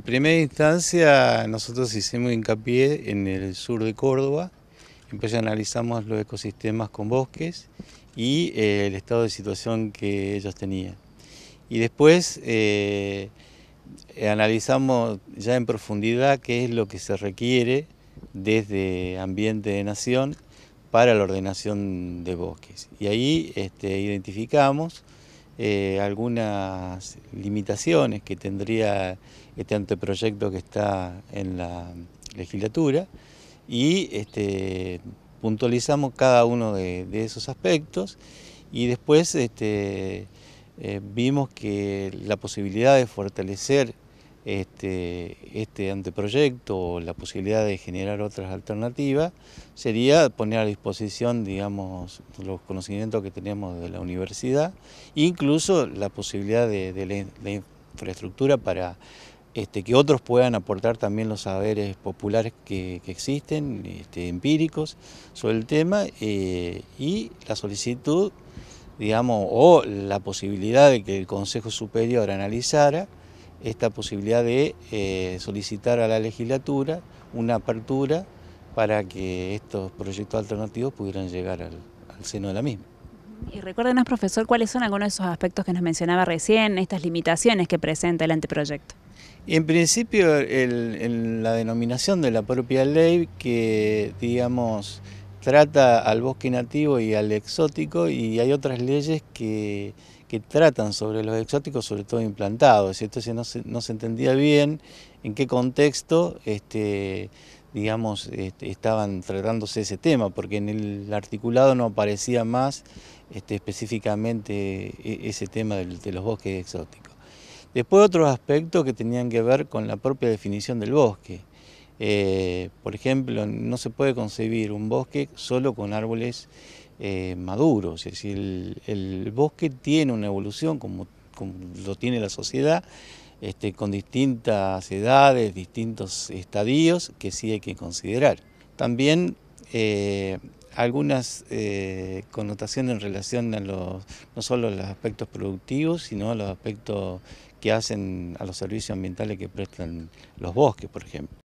En primera instancia, nosotros hicimos hincapié en el sur de Córdoba, entonces analizamos los ecosistemas con bosques y eh, el estado de situación que ellos tenían. Y después eh, analizamos ya en profundidad qué es lo que se requiere desde ambiente de nación para la ordenación de bosques. Y ahí este, identificamos eh, algunas limitaciones que tendría este anteproyecto que está en la legislatura y este, puntualizamos cada uno de, esos aspectos y después este, eh, vimos que la posibilidad de fortalecer este, este anteproyecto o la posibilidad de generar otras alternativas sería poner a disposición, digamos, los conocimientos que tenemos de la universidad, incluso la posibilidad de, la, infraestructura para este, que otros puedan aportar también los saberes populares que, existen, este, empíricos, sobre el tema eh, y la solicitud, o la posibilidad de que el Consejo Superior analizara esta posibilidad de eh, solicitar a la legislatura una apertura para que estos proyectos alternativos pudieran llegar al, seno de la misma. Y recuérdenos, profesor, cuáles son algunos de esos aspectos que nos mencionaba recién, estas limitaciones que presenta el anteproyecto. En principio, la denominación de la propia ley que, digamos, trata al bosque nativo y al exótico y hay otras leyes que que tratan sobre los exóticos, sobre todo implantados. Entonces no se, entendía bien en qué contexto este, digamos, este, estaban tratándose ese tema, porque en el articulado no aparecía más este, específicamente e, ese tema de, los bosques exóticos. Después otros aspectos que tenían que ver con la propia definición del bosque. Eh, por ejemplo, no se puede concebir un bosque solo con árboles eh, maduros. Es decir, el, bosque tiene una evolución como, lo tiene la sociedad, este, con distintas edades, distintos estadios que sí hay que considerar. También eh, algunas eh, connotaciones en relación a los, no solo a los aspectos productivos, sino a los aspectos que hacen a los servicios ambientales que prestan los bosques, por ejemplo.